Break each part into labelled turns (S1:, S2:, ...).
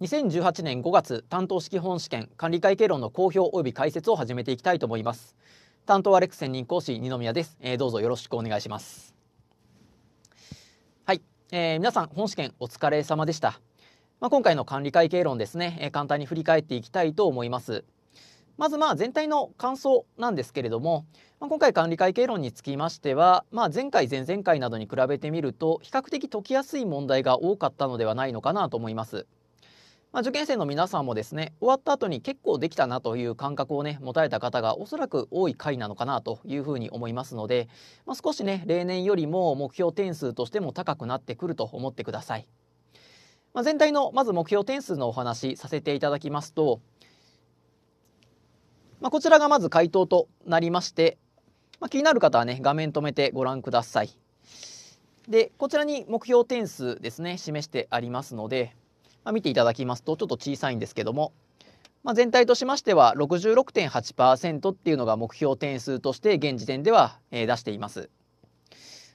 S1: 2018年5月担当式本試験管理会計論の公表及び解説を始めていきたいと思います担当はレクセン任講師二宮です、えー、どうぞよろしくお願いしますはい、えー、皆さん本試験お疲れ様でした、まあ、今回の管理会計論ですね、えー、簡単に振り返っていきたいと思いますまずまあ全体の感想なんですけれども、まあ、今回管理会計論につきましては、まあ、前回前々回などに比べてみると比較的解きやすい問題が多かったのではないのかなと思います。まあ、受験生の皆さんもですね終わった後に結構できたなという感覚をね持たれた方がおそらく多い回なのかなというふうに思いますので、まあ、少しね例年よりも目標点数としても高くなってくると思ってください。まあ、全体のまず目標点数のお話させていただきますと、まあ、こちらがまず回答となりまして、まあ、気になる方はね画面止めてご覧ください。でこちらに目標点数ですね示してありますので、まあ、見ていただきますとちょっと小さいんですけども、まあ、全体としましては66.8%っていうのが目標点数として現時点では、出しています。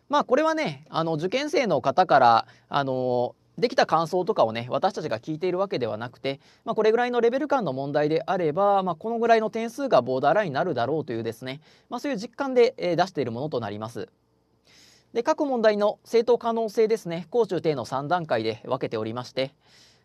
S1: まあこれはねあの受験生の方からあのできた感想とかをね私たちが聞いているわけではなくて、まあ、これぐらいのレベル感の問題であれば、まあ、このぐらいの点数がボーダーラインになるだろうというですね、まあ、そういう実感で、出しているものとなります。で各問題の正当可能性ですね高中低の3段階で分けておりまして、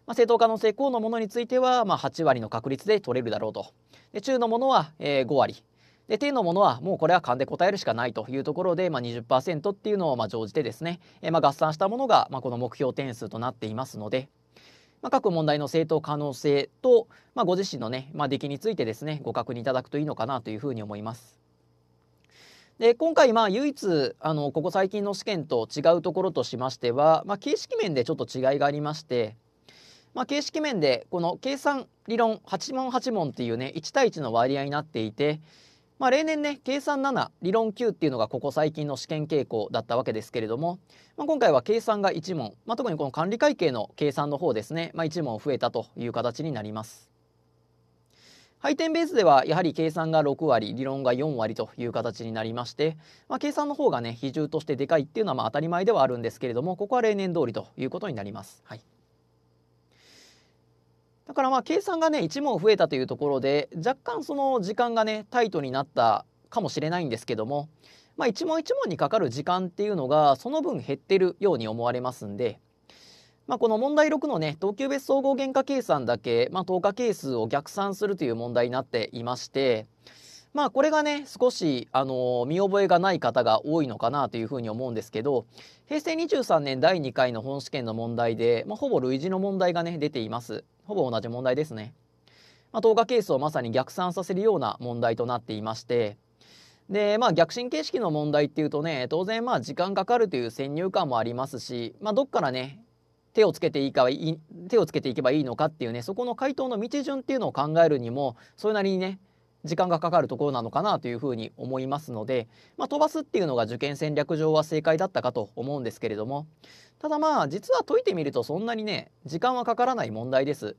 S1: まあ、正当可能性うのものについては、まあ、8割の確率で取れるだろうと。で中のものは、えー、5割。で手のものはもうこれは勘で答えるしかないというところで、まあ20、20%っていうのをまあ乗じてですね、えー、まあ合算したものが、まあ、この目標点数となっていますので、まあ、各問題の正当可能性と、まあ、ご自身のね、まあ、出来についてですねご確認いただくといいのかなというふうに思います。で今回まあ唯一あのここ最近の試験と違うところとしましては、まあ、形式面でちょっと違いがありましてまあ、形式面でこの計算理論8問8問っていうね1対1の割合になっていて、まあ、例年ね計算7理論9っていうのがここ最近の試験傾向だったわけですけれども、まあ、今回は計算が1問、まあ、特にこの管理会計の計算の方ですね、まあ、1問増えたという形になります。配点ベースではやはり計算が6割理論が4割という形になりまして、まあ、計算の方がね比重としてでかいっていうのはまあ当たり前ではあるんですけれどもここは例年通りということになります。はいだからまあ計算がね1問増えたというところで若干その時間がねタイトになったかもしれないんですけども、まあ、1問1問にかかる時間っていうのがその分減ってるように思われますんで、まあ、この問題6のね等級別総合原価計算だけ、まあ、等価係数を逆算するという問題になっていまして。まあこれがね少しあの見覚えがない方が多いのかなというふうに思うんですけど平成23年第2回の本試験の問題で、まあ、ほぼ類似の問題がね出ています。ほぼ同じ問題ですね。まあ、等価係数をまさに逆算させるような問題となっていまして、で、まあ逆進形式の問題っていうとね、当然まあ時間かかるという先入観もありますし、まあどっからね、手をつけていいか手をつけていけばいいのかっていうねそこの回答の道順っていうのを考えるにもそれなりにね時間がかかるところなのかなというふうに思いますので、まあ、飛ばすっていうのが受験戦略上は正解だったかと思うんですけれどもただまあ実は解いてみるとそんなにね時間はかからない問題です。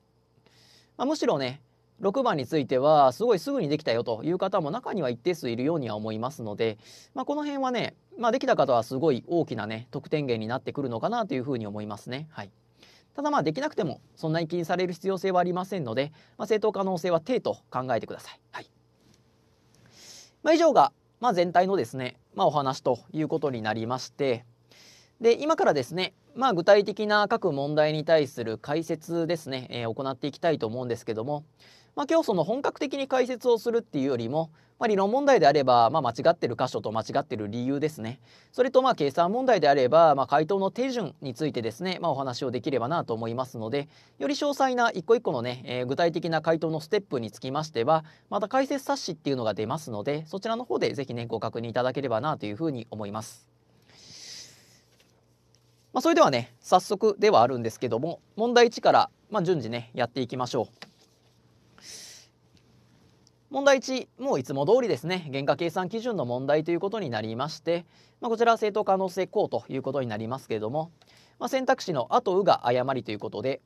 S1: まあ、むしろね6番についてはすごいすぐにできたよという方も中には一定数いるようには思いますので、まあ、この辺はね、まあ、できた方はすごい大きなね得点源になってくるのかなというふうに思いますね。はいただまあできなくてもそんなに気にされる必要性はありませんので、まあ、正当可能性は低と考えてください。はいまあ、以上がまあ全体のですね、まあ、お話ということになりましてで今からですね、まあ、具体的な各問題に対する解説ですね、えー、行っていきたいと思うんですけどもまあ、今日その本格的に解説をするっていうよりも、まあ、理論問題であれば、まあ、間違ってる箇所と間違ってる理由ですねそれとまあ計算問題であれば、まあ、回答の手順についてですね、まあ、お話をできればなと思いますのでより詳細な一個一個のね、えー、具体的な回答のステップにつきましてはまた解説冊子っていうのが出ますのでそちらの方で是非ねご確認いただければなというふうに思います。まあ、それではね早速ではあるんですけども問題1から、まあ、順次ねやっていきましょう。問題1もういつも通りですね原価計算基準の問題ということになりまして、まあ、こちらは正当可能性項ということになりますけれども、まあ、選択肢の「あ」と「う」が誤りということで、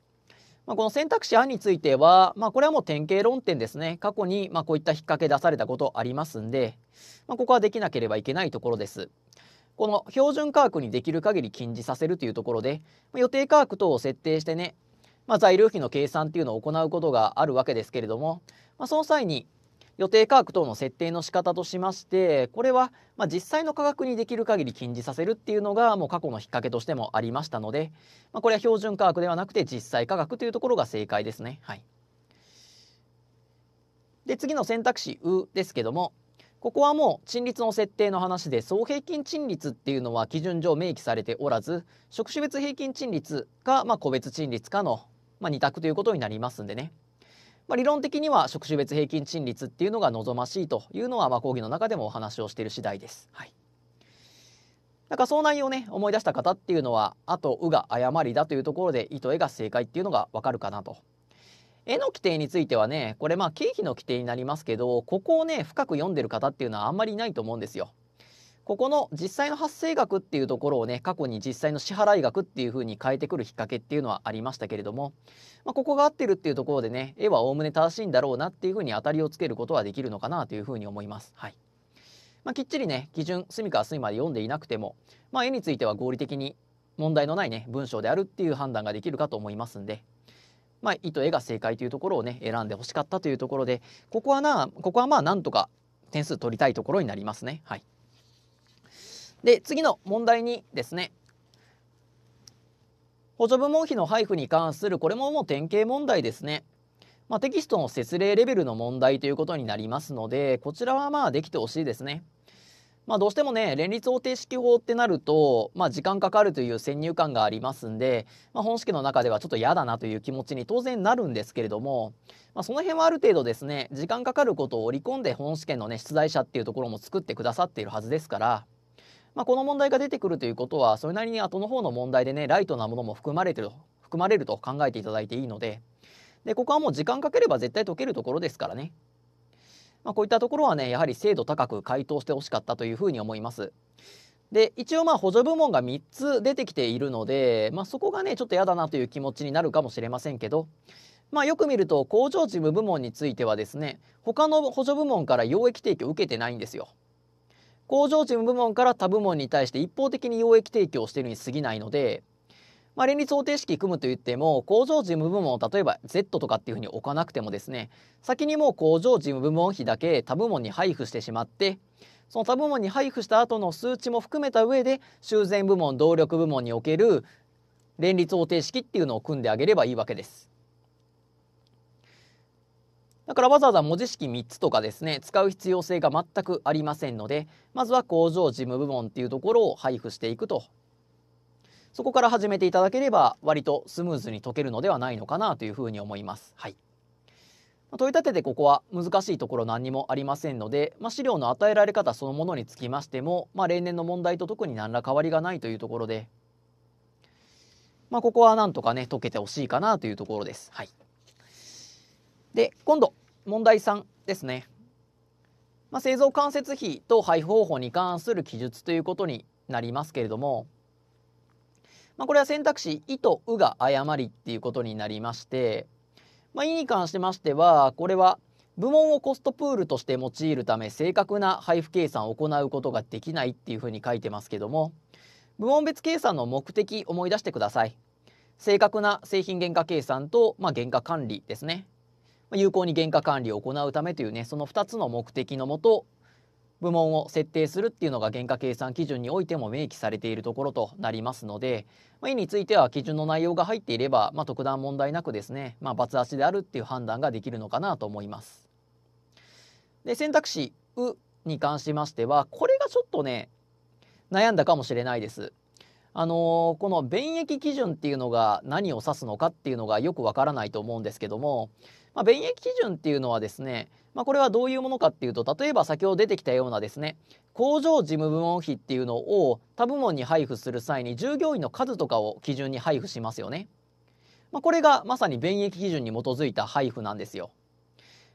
S1: まあ、この選択肢「あ」については、まあ、これはもう典型論点ですね過去にまこういった引っ掛け出されたことありますんで、まここはできなければいけないところです。この標準価格にできる限り禁じさせるというところで、ま予定価格等を設定してね、ま材料費の計算っていうのを行うことがあるわけですけれども、まその際に予定価格等の設定の仕方としましてこれは、ま実際の価格にできる限り禁じさせるっていうのがもう過去の引っ掛けとしてもありましたので、まあ、これは標準価格ではなくて実際価格というところが正解ですね。はい、で次の選択肢「う」ですけどもここはもう賃率の設定の話で総平均賃率っていうのは基準上明記されておらず職種別平均賃率か、ま個別賃率かの、ま2択ということになりますんでね。まあ、理論的には職種別平均賃率っていうのが望ましいというのは、まあ、講義の中でもお話をしている次第です。はい、なんかその内容をね思い出した方っていうのは「あと「う」が誤りだというところで「い」と「え」が正解っていうのがわかるかなと。絵の規定についてはねこれまあ経費の規定になりますけどここをね深く読んでる方っていうのはあんまりいないと思うんですよ。ここの実際の発生額っていうところをね過去に実際の支払い額っていうふうに変えてくるきっかけっていうのはありましたけれども、まあ、ここが合ってるっていうところでね絵はおおむね正しいんだろうなっていうふうに当たりをつけることはできるのかなというふうに思います。はいまあ、きっちりね基準隅から隅まで読んでいなくても、まあ、絵については合理的に問題のないね文章であるっていう判断ができるかと思いますんで。まあ、意と絵が正解というところをね選んでほしかったというところでここはなここはまあなんとか点数取りたいところになりますね。はい、で次の問題にですね補助部門費の配布に関するこれももう典型問題ですね。まあ、テキストの説明レベルの問題ということになりますのでこちらはまあできてほしいですね。まあ、どうしてもね連立方程式法ってなると、まあ、時間かかるという先入観がありますんで、まあ、本式の中ではちょっと嫌だなという気持ちに当然なるんですけれども、まあ、その辺はある程度ですね時間かかることを織り込んで本試験のね出題者っていうところも作ってくださっているはずですから。まあ、この問題が出てくるということはそれなりに後の方の問題でねライトなものも含まれてる含まれると考えていただいていいのででここはもう時間かければ絶対解けるところですからね、まあ、こういったところはねやはり精度高く回答してほしかったというふうに思います。で一応まあ補助部門が3つ出てきているので、まあ、そこがねちょっと嫌だなという気持ちになるかもしれませんけど、まあ、よく見ると工場事務部門についてはですね他の補助部門から溶液提供を受けてないんですよ。工場事務部門から他部門に対して一方的に溶液提供しているに過ぎないので、まあ、連立方程式組むといっても工場事務部門を例えば Z とかっていうふうに置かなくてもですね先にもう工場事務部門費だけ他部門に配布してしまってその他部門に配布した後の数値も含めた上で修繕部門動力部門における連立方程式っていうのを組んであげればいいわけです。だからわざわざ文字式3つとかですね使う必要性が全くありませんのでまずは工場事務部門っていうところを配布していくとそこから始めていただければ割とスムーズに解けるのではないのかなというふうに思います。はい問い立ててここは難しいところ何にもありませんので、まあ、資料の与えられ方そのものにつきましても、まあ、例年の問題と特に何ら変わりがないというところで、まあ、ここはなんとかね解けてほしいかなというところです。はいで今度問題3ですね、まあ、製造間接費と配布方法に関する記述ということになりますけれども、まあ、これは選択肢「い」と「う」が誤りっていうことになりまして「まあ、い」に関しましてはこれは部門をコストプールとして用いるため正確な配布計算を行うことができないっていうふうに書いてますけども部門別計算の目的思い出してください正確な製品原価計算と、まあ、原価管理ですね有効に原価管理を行うためというねその2つの目的のもと部門を設定するっていうのが原価計算基準においても明記されているところとなりますので、まあ、については基準の内容が入っていれば、まあ、特段問題なくですね、まあ、罰足であるっていう判断ができるのかなと思います。で選択肢「う」に関しましてはこれがちょっとね悩んだかもしれないです。あのー、この便益基準っていうのが何を指すのかっていうのがよくわからないと思うんですけどもまあ、便益基準っていうのはですね、まあ、これはどういうものかっていうと例えば先ほど出てきたようなですね工場事務部門費っていうのを他部門に配布する際に従業員の数とかを基準に配布しますよね。まあ、これがまさに便益基準に基づいた配布なんですよ。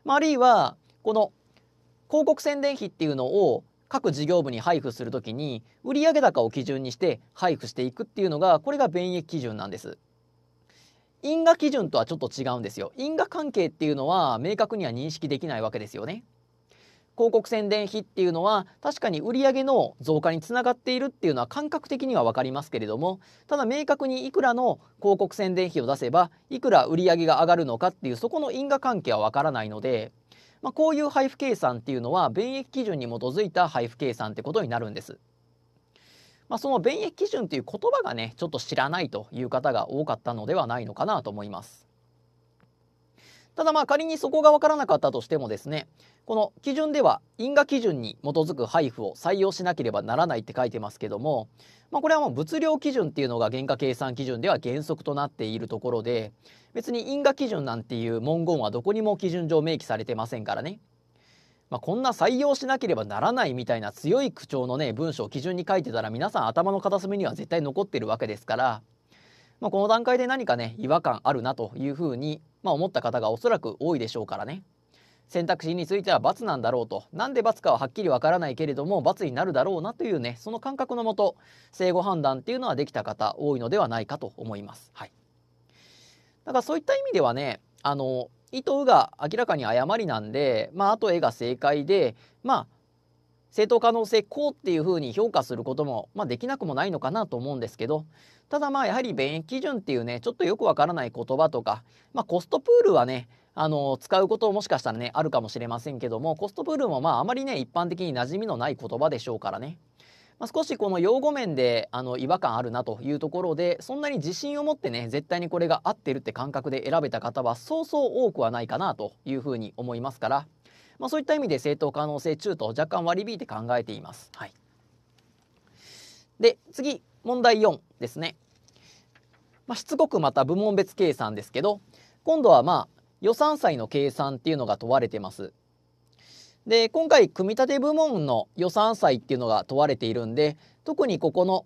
S1: まあ、あるいはこの広告宣伝費っていうのを各事業部に配布するときに売上高を基準にして配布していくっていうのがこれが便益基準なんです。因果基準とはちょっと違うんですよ因果関係っていうのは明確には認識できないわけですよね広告宣伝費っていうのは確かに売上の増加につながっているっていうのは感覚的には分かりますけれどもただ明確にいくらの広告宣伝費を出せばいくら売上が上がるのかっていうそこの因果関係は分からないので、まあ、こういう配布計算っていうのは便益基準に基づいた配布計算ってことになるんです。まあ、その便益基準という言葉がねちょっと知らないという方が多かったのではないのかなと思います。ただまあ仮にそこが分からなかったとしてもですねこの基準では因果基準に基づく配布を採用しなければならないって書いてますけども、まあ、これはもう物量基準っていうのが原価計算基準では原則となっているところで別に因果基準なんていう文言はどこにも基準上明記されてませんからねまあ、こんな採用しなければならないみたいな強い口調のね文章を基準に書いてたら皆さん頭の片隅には絶対残ってるわけですから、まあ、この段階で何かね違和感あるなというふうに、まあ、思った方がおそらく多いでしょうからね。選択肢については罰なんだろうと何で罰かははっきりわからないけれども罰になるだろうなというねその感覚のもと正誤判断っていうのはできた方多いのではないかと思います。はい、だからそういった意味ではねあの意図が明らかに誤りなんで、まあ、あと絵が正解で、まあ、正当可能性こうっていうふうに評価することも、まあ、できなくもないのかなと思うんですけどただまあやはり便益基準っていうねちょっとよくわからない言葉とか、まあ、コストプールはねあの使うこともしかしたらねあるかもしれませんけどもコストプールもまああまりね一般的に馴染みのない言葉でしょうからね。まあ、少しこの用語面であの違和感あるなというところでそんなに自信を持ってね絶対にこれが合ってるって感覚で選べた方はそうそう多くはないかなというふうに思いますから、まあ、そういった意味で正当可能性中と若干割り引いて考えています。はい、で次問題4ですね。まあ、しつこくまた部門別計算ですけど今度はまあ予算債の計算っていうのが問われてます。で今回組み立て部門の予算債っていうのが問われているんで特にここの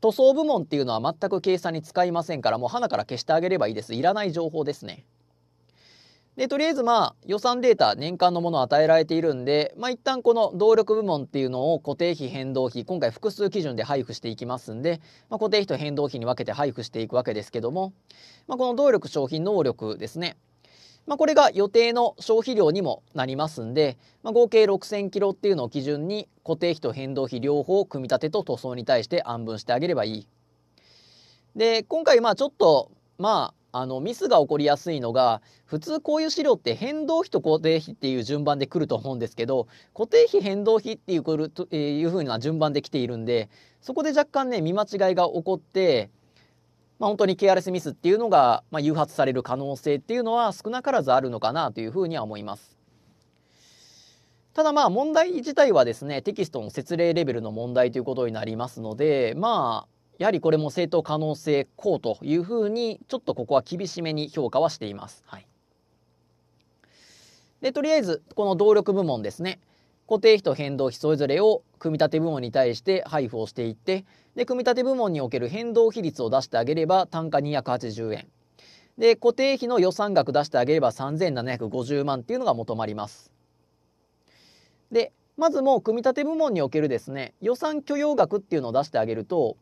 S1: 塗装部門っていうのは全く計算に使いませんからもう花から消してあげればいいですいらない情報ですね。でとりあえずまあ予算データ年間のものを与えられているんで、まあ、一旦この動力部門っていうのを固定費変動費今回複数基準で配布していきますんで、まあ、固定費と変動費に分けて配布していくわけですけども、まあ、この動力商品能力ですねまあ、これが予定の消費量にもなりますんで、まあ、合計6000キロっていうのを基準に固定費と変動費両方組み立てと塗装に対して安分してあげればいい。で今回まあちょっとまああのミスが起こりやすいのが普通こういう資料って変動費と固定費っていう順番で来ると思うんですけど固定費変動費っていう,、えー、いう風な順番で来ているんでそこで若干ね見間違いが起こってまあ、本当にケアレスミスっていうのが、まあ、誘発される可能性っていうのは少なからずあるのかなというふうには思います。ただまあ問題自体はですねテキストの説明レベルの問題ということになりますのでまあやはりこれも正当可能性高というふうにちょっとここは厳しめに評価はしています。はい、でとりあえずこの動力部門ですね固定費と変動費それぞれを組み立て部門に対して配布をしていってで、組み立て部門における変動比率を出してあげれば単価280円。で、固定費の予算額出してあげれば3750万っていうのが求まります。で、まずもう組み立て部門におけるですね、予算許容額っていうのを出してあげると、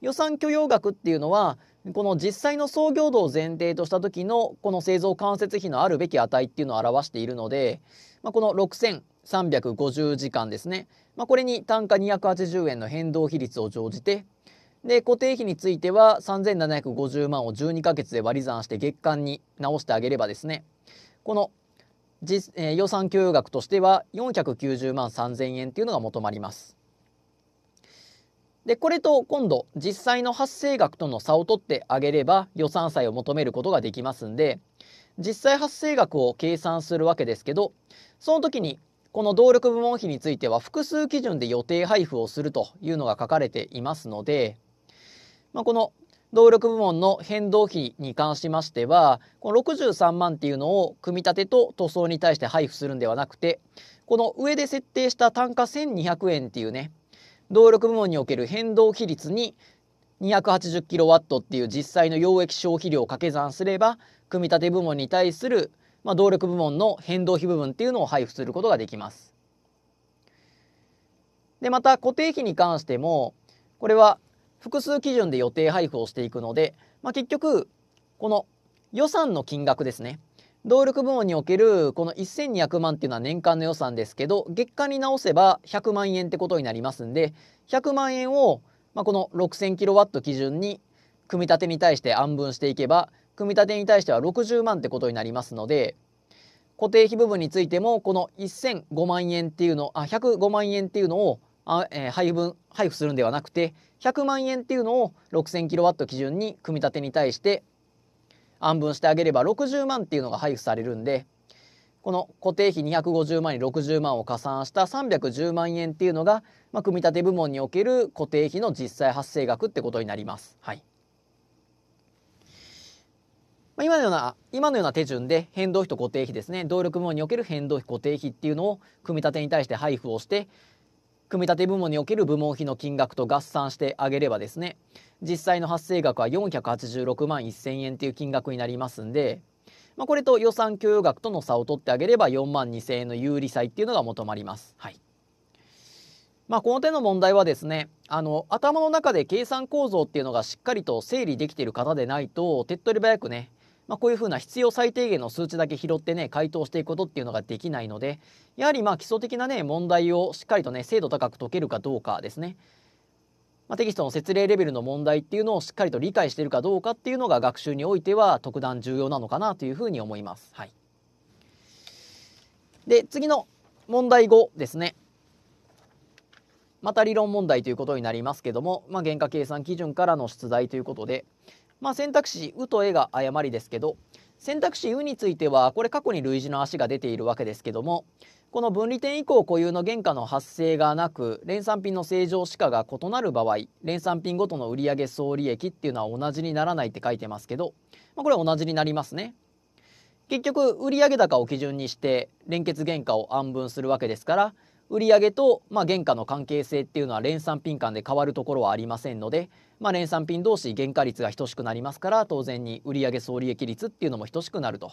S1: 予算許容額っていうのは、この実際の創業度を前提とした時のこの製造間接費のあるべき値っていうのを表しているので、まあ、この6000 350時間ですね、まあ、これに単価280円の変動比率を乗じてで固定費については3750万を12ヶ月で割り算して月間に直してあげればですねこの、えー、予算給与額としては490万3000円というのが求まります。でこれと今度実際の発生額との差を取ってあげれば予算債を求めることができますんで実際発生額を計算するわけですけどその時にこの動力部門費については複数基準で予定配布をするというのが書かれていますので、まあ、この動力部門の変動費に関しましてはこの63万っていうのを組み立てと塗装に対して配布するんではなくてこの上で設定した単価1200円っていうね動力部門における変動比率に 280kW っていう実際の溶液消費量を掛け算すれば組み立て部門に対するまあ、動力部門の変動費部分っていうのを配布することができます。でまた固定費に関してもこれは複数基準で予定配布をしていくので、まあ、結局この予算の金額ですね動力部門におけるこの1200万っていうのは年間の予算ですけど月間に直せば100万円ってことになりますんで100万円を、まあ、この 6000kW 基準に組み立てに対して案分していけば組立に対しては60万ってことになりますので固定費部分についてもこの1005万円っていうのあ105万円っていうのをあ、えー、配分配布するんではなくて100万円っていうのを 6000kW 基準に組み立てに対して安分してあげれば60万っていうのが配布されるんでこの固定費250万に60万を加算した310万円っていうのが、まあ、組み立て部門における固定費の実際発生額ってことになります。はい今のような、今のような手順で変動費と固定費ですね、動力部門における変動費固定費っていうのを組み立てに対して配布をして、組み立て部門における部門費の金額と合算してあげればですね、実際の発生額は486万1000円という金額になりますんで、まあ、これと予算許容額との差を取ってあげれば4万2000円の有利債っていうのが求まります。はい。まあ、この手の問題はですねあの頭の中で計算構造っていうのがしっかりと整理できている方でないと手っ取り早くねまあ、こういうふうな必要最低限の数値だけ拾ってね回答していくことっていうのができないのでやはりまあ基礎的なね問題をしっかりとね精度高く解けるかどうかですね。まあ、テキストの説明レベルの問題っていうのをしっかりと理解しているかどうかっていうのが学習においては特段重要なのかなというふうに思います。はい、で次の問題5ですね。また理論問題ということになりますけども、まあ、原価計算基準からの出題ということで、まあ、選択肢「う」と「え」が誤りですけど選択肢「う」についてはこれ過去に類似の足が出ているわけですけどもこの分離点以降固有の原価の発生がなく連産品の正常歯価が異なる場合連産品ごとの売上総利益っていうのは同じにならないって書いてますけど、まあ、これ同じになりますね。結局売上高を基準にして連結原価を暗分するわけですから売上と、まあ、原価の関係性っていうのは連産品間で変わるところはありませんので、まあ、連ピ品同士原価率が等しくなりますから当然に売上総利益率っていうのも等しくなると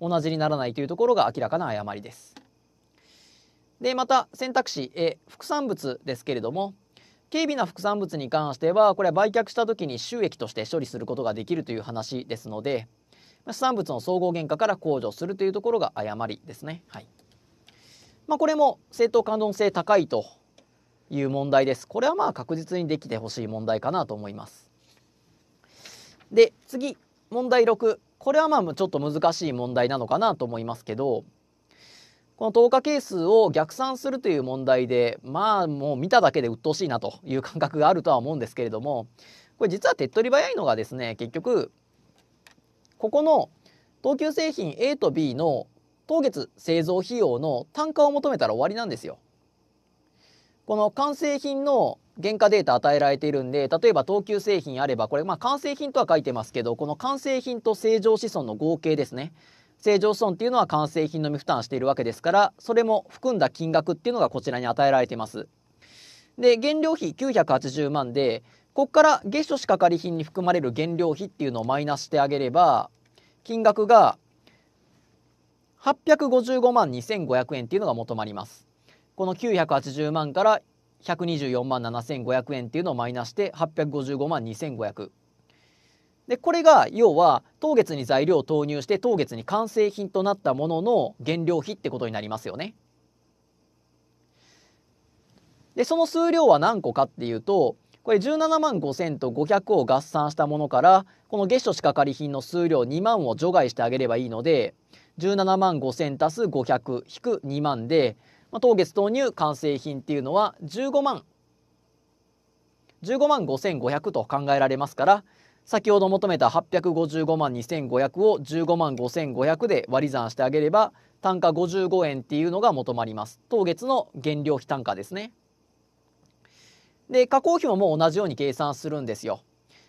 S1: 同じにならないというところが明らかな誤りです。でまた選択肢え副産物ですけれども軽微な副産物に関してはこれは売却した時に収益として処理することができるという話ですので、ま産物の総合原価から控除するというところが誤りですね。はいまあ、これも正当感論性高いという問題です。これはまあ確実にできてほしい問題かなと思います。で次問題6これはまあちょっと難しい問題なのかなと思いますけどこの等価係数を逆算するという問題でまあもう見ただけで鬱陶しいなという感覚があるとは思うんですけれどもこれ実は手っ取り早いのがですね結局ここの等級製品 A と B の当月製造費用の単価を求めたら終わりなんですよ。この完成品の原価データ与えられているんで、例えば等級製品あれば、これまあ完成品とは書いてますけど、この完成品と正常子孫の合計ですね。正常子孫っていうのは完成品のみ負担しているわけですから、それも含んだ金額っていうのがこちらに与えられています。で、原料費980万で、ここから月初仕かかり品に含まれる原料費っていうのをマイナスしてあげれば、金額が855万2500円っていうのが求まります。この980万から124万7500円っていうのをマイナして855万2500でこれが要は当月に材料を投入して当月に完成品となったものの原料費ってことになりますよね。でその数量は何個かっていうとこれ17万5,000と500を合算したものからこの月初仕掛かり品の数量2万を除外してあげればいいので17万5000足す500引く2万で、まあ、当月投入完成品っていうのは15万15万5500と考えられますから先ほど求めた855万2500を15万5500で割り算してあげれば単価55円っていうのが求まります当月の原料費単価ですねで加工費ももう同じように計算するんですよ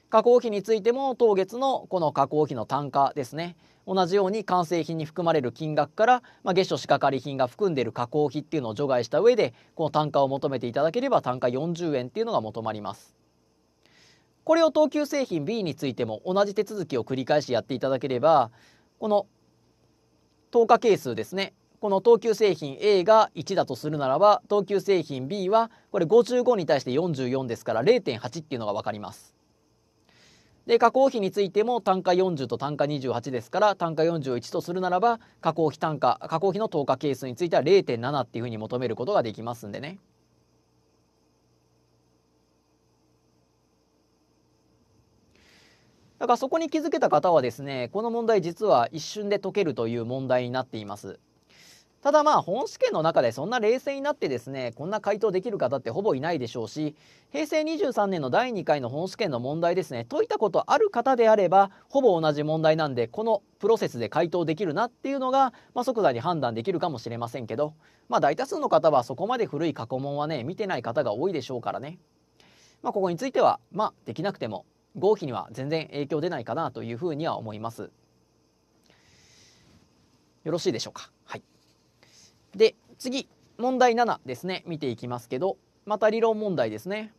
S1: 加工費についても当月のこの加工費の単価ですね同じように完成品に含まれる金額から、まあ、月初仕掛かり品が含んでいる加工費っていうのを除外した上でこの単価を求めていただければ単価40円っていうのが求まります。これを等級製品 B についても同じ手続きを繰り返しやっていただければこの等価係数ですねこの等級製品 A が1だとするならば等級製品 B はこれ55に対して44ですから0.8っていうのが分かります。で加工費についても単価40と単価28ですから単価41とするならば加工費単価加工費の投下係数については0.7っていうふうに求めることができますんでね。だからそこに気づけた方はですねこの問題実は一瞬で解けるという問題になっています。ただまあ本試験の中でそんな冷静になってですねこんな回答できる方ってほぼいないでしょうし平成23年の第2回の本試験の問題ですね解いたことある方であればほぼ同じ問題なんでこのプロセスで回答できるなっていうのが、まあ、即座に判断できるかもしれませんけど、まあ、大多数の方はそこまで古い過去問はね見てない方が多いでしょうからね、まあ、ここについては、まあ、できなくても合否には全然影響出ないかなというふうには思います。よろしいでしょうか。はいで次問題7ですね見ていきますけどまた理論問題ですね。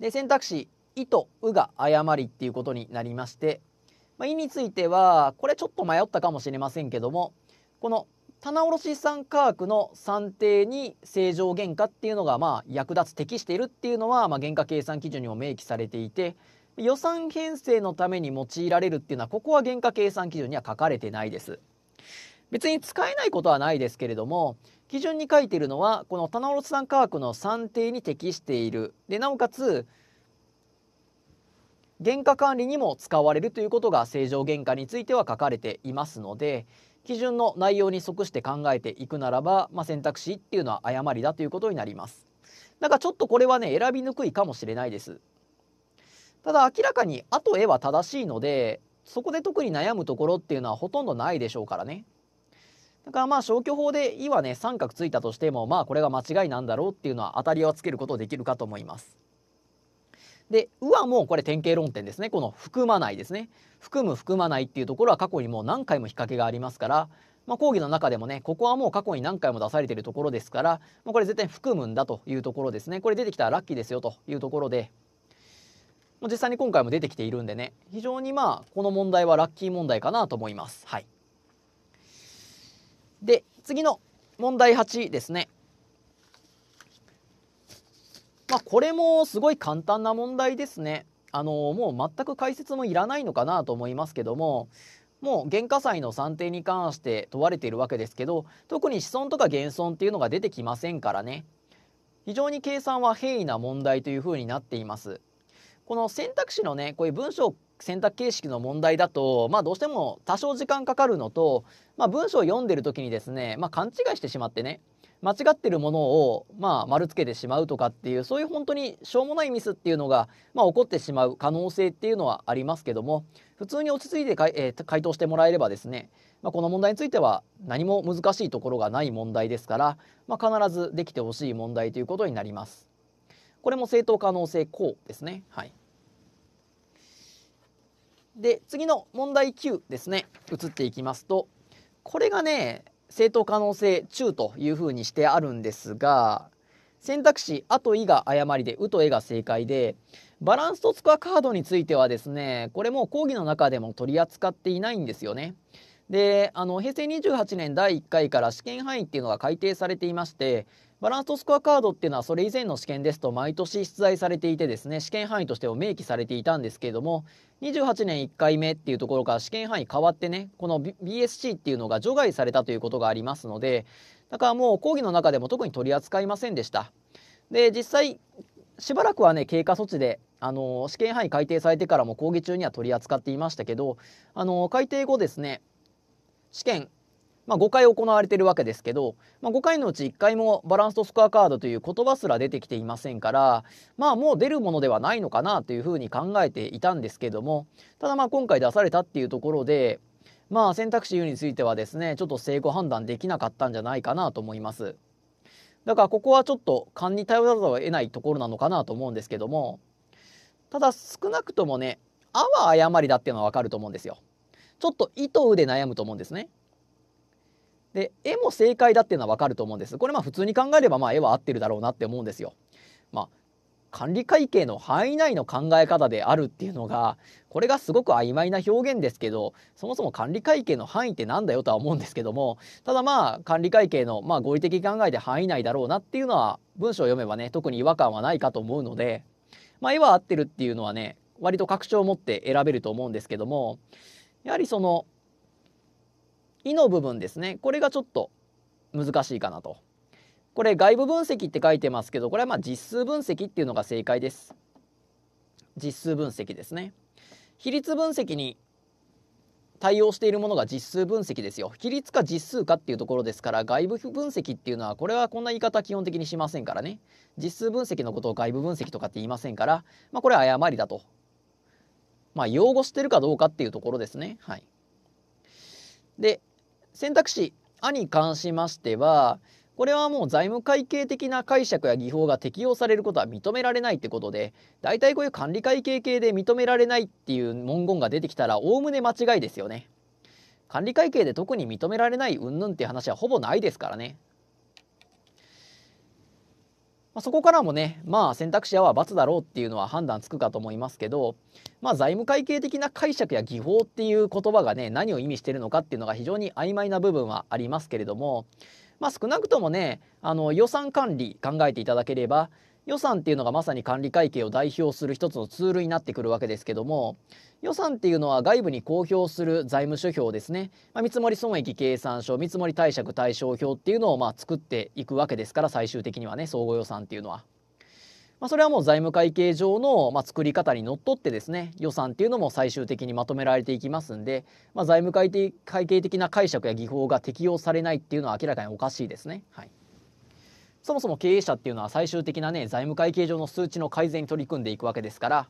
S1: で選択肢「い」と「う」が誤りっていうことになりまして「まあ、い」についてはこれちょっと迷ったかもしれませんけどもこの棚卸資産価格の算定に正常原価っていうのがまあ役立つ適しているっていうのはまあ原価計算基準にも明記されていて予算編成のために用いられるっていうのはここは原価計算基準には書かれてないです。別に使えないことはないですけれども基準に書いているのはこの棚卸さん価格の算定に適しているでなおかつ原価管理にも使われるということが正常原価については書かれていますので基準の内容に即して考えていくならば、まあ、選択肢っていうのは誤りだということになりますだからちょっとこれはね選びにくいかもしれないですただ明らかに「あとは正しいのでそこで特に悩むところっていうのはほとんどないでしょうからねだからまあ消去法で「い」はね三角ついたとしてもまあこれが間違いなんだろうっていうのは当たりはつけることできるかと思います。で「う」はもうこれ典型論点ですねこの「含まない」ですね「含む」「含まない」っていうところは過去にもう何回も引っ掛けがありますから、まあ、講義の中でもねここはもう過去に何回も出されてるところですから、もうこれ絶対含むんだというところですねこれ出てきたらラッキーですよというところで。実際に今回も出てきているんでね非常にまあこの問題はラッキー問題かなと思います。はいで次の問題8ですね。まあ、これもすごい簡単な問題ですね。あのもう全く解説もいらないのかなと思いますけどももう原価債の算定に関して問われているわけですけど特に子孫とか減損っていうのが出てきませんからね非常に計算は平易な問題というふうになっています。この選択肢のねこういう文章選択形式の問題だと、まあ、どうしても多少時間かかるのと、まあ、文章を読んでる時にですね、まあ、勘違いしてしまってね間違ってるものを、まあ、丸つけてしまうとかっていうそういう本当にしょうもないミスっていうのが、まあ、起こってしまう可能性っていうのはありますけども普通に落ち着いてかい、えー、回答してもらえればですね、まあ、この問題については何も難しいところがない問題ですから、まあ、必ずできてほしい問題ということになります。これも正当可能性うですね。はいで次の問題9ですね移っていきますとこれがね正当可能性中というふうにしてあるんですが選択肢「あ」と「い」が誤りで「う」と「え」が正解でバランスとスコアカードについてはですねこれも講義の中でも取り扱っていないんですよね。であの平成28年第1回から試験範囲っていうのが改定されていましてバランスとスコアカードっていうのはそれ以前の試験ですと毎年出題されていてですね試験範囲としても明記されていたんですけれども28年1回目っていうところから試験範囲変わってねこの BSC っていうのが除外されたということがありますのでだからもう講義の中でも特に取り扱いませんでした。で実際しばらくはね経過措置であの試験範囲改定されてからも講義中には取り扱っていましたけどあの改定後ですね試験まあ、5回行われてるわけですけど、まあ、5回のうち1回もバランスとスコアカードという言葉すら出てきていませんから、まあ、もう出るものではないのかなというふうに考えていたんですけどもただまあ今回出されたっていうところで、まあ、選択肢 U についてはですねちょっと正誤判断できなかったんじゃないかなと思います。だからここはちょっと勘に頼らざるを得ないところなのかなと思うんですけどもただ少なくともね「あ」は誤りだっていうのは分かると思うんですよ。ちょっと「意と「で悩むと思うんですね。で絵も正解だっていうのは分かると思うんですこれまあ普通に考えればまあ絵は合ってるだろうなって思うんですよ。まあ管理会計の範囲内の考え方であるっていうのがこれがすごく曖昧な表現ですけどそもそも管理会計の範囲って何だよとは思うんですけどもただまあ管理会計のまあ合理的考えで範囲内だろうなっていうのは文章を読めばね特に違和感はないかと思うので、まあ、絵は合ってるっていうのはね割と確証を持って選べると思うんですけどもやはりその「い」の部分ですねこれがちょっと難しいかなと。これ外部分析って書いてますけどこれはま実数分析っていうのが正解です。実数分析ですね。比率分析に対応しているものが実数分析ですよ。比率か実数かっていうところですから外部分析っていうのはこれはこんな言い方基本的にしませんからね。実数分析のことを外部分析とかって言いませんから、まあ、これは誤りだと。まあ、用語してるかどうかっていうところですね。はい。で選択肢あに関しましてはこれはもう財務会計的な解釈や技法が適用されることは認められないってことで大体こういう管理会計系で認められないっていう文言が出てきたらおおむね間違いですよね。管理会計で特に認められない云々って話はほぼないですからね。まあ、そこからもね、まあ、選択肢は罰だろうっていうのは判断つくかと思いますけど、まあ、財務会計的な解釈や技法っていう言葉がね何を意味してるのかっていうのが非常に曖昧な部分はありますけれども、まあ、少なくともねあの予算管理考えていただければ予算っていうのがまさに管理会計を代表する一つのツールになってくるわけですけども予算っていうのは外部に公表する財務諸表ですね、まあ、見積損益計算書見積貸借対象表っていうのをまあ作っていくわけですから最終的にはね総合予算っていうのは。まあ、それはもう財務会計上の、まあ、作り方にのっとってですね予算っていうのも最終的にまとめられていきますんで、まあ、財務会計的な解釈や技法が適用されないっていうのは明らかにおかしいですね。はいそもそも経営者っていうのは最終的なね財務会計上の数値の改善に取り組んでいくわけですから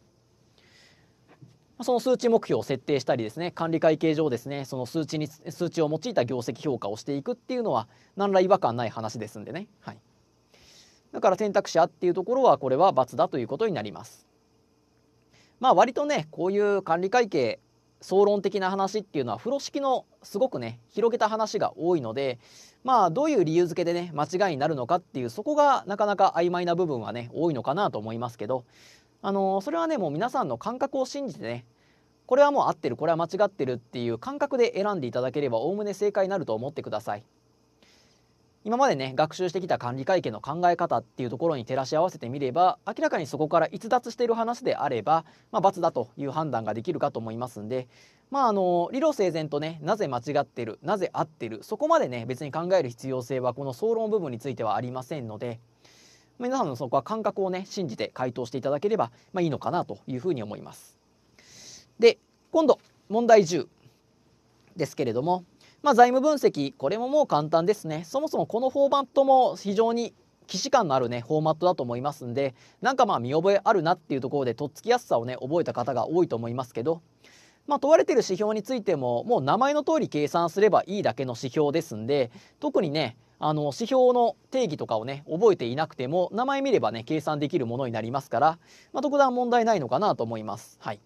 S1: その数値目標を設定したりですね管理会計上ですねその数値に数値を用いた業績評価をしていくっていうのは何ら違和感ない話ですんでね、はい、だから選択肢あっていうところはこれは×だということになりますまあ割とねこういう管理会計総論的な話っていうのは風呂敷のすごくね広げた話が多いのでまあどういう理由付けでね間違いになるのかっていうそこがなかなか曖昧な部分はね多いのかなと思いますけどあのそれはねもう皆さんの感覚を信じてねこれはもう合ってるこれは間違ってるっていう感覚で選んでいただければおおむね正解になると思ってください。今までね学習してきた管理会計の考え方っていうところに照らし合わせてみれば明らかにそこから逸脱している話であれば、まあ、罰だという判断ができるかと思いますんで、まあ、あの理路整然とねなぜ間違ってるなぜ合ってるそこまでね別に考える必要性はこの総論部分についてはありませんので皆さんのそこは感覚をね信じて回答していただければ、まあ、いいのかなというふうに思います。で今度問題10ですけれどもまあ、財務分析これももう簡単ですねそもそもこのフォーマットも非常に既視感のあるねフォーマットだと思いますんでなんかまあ見覚えあるなっていうところでとっつきやすさをね覚えた方が多いと思いますけど、まあ、問われてる指標についてももう名前の通り計算すればいいだけの指標ですんで特にねあの指標の定義とかをね覚えていなくても名前見ればね計算できるものになりますから、まあ、特段問題ないのかなと思います。はい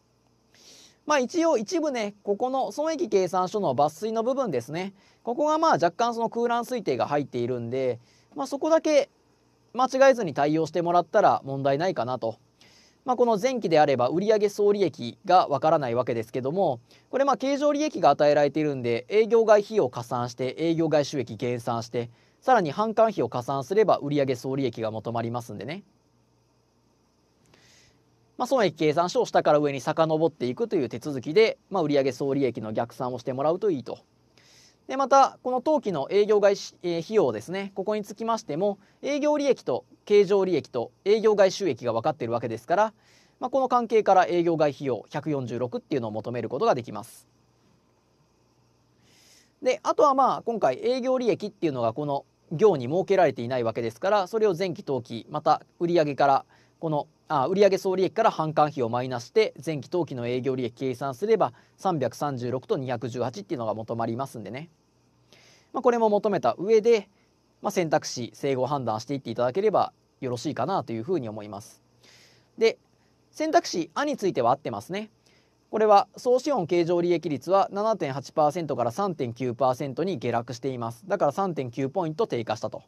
S1: まあ一応一部ね、ここの損益計算書の抜粋の部分ですね。ここがまあ若干その空欄推定が入っているんで、まあ、そこだけ間違えずに対応してもらったら問題ないかなと。まあ、この前期であれば売上総利益がわからないわけですけどもこれまあ経常利益が与えられているんで営業外費用を加算して営業外収益減算してさらに販管費を加算すれば売上総利益が求まりますんでね。まあ、損益計算書を下から上に遡っていくという手続きで、まあ、売上総利益の逆算をしてもらうといいと。でまたこの当期の営業外、えー、費用ですねここにつきましても営業利益と経常利益と営業外収益が分かっているわけですから、まあ、この関係から営業外費用146っていうのを求めることができます。であとはまあ今回営業利益っていうのがこの行に設けられていないわけですからそれを前期当期また売上からこのあ売上総利益から販管費をマイナスして前期当期の営業利益計算すれば336と218っていうのが求まりますんでね、まあ、これも求めた上で、まあ、選択肢整合判断していっていただければよろしいかなというふうに思います。で選択肢「あ」については合ってますね。これは総資本経常利益率は7.8%から3.9%に下落しています。だから3.9ポイント低下したと。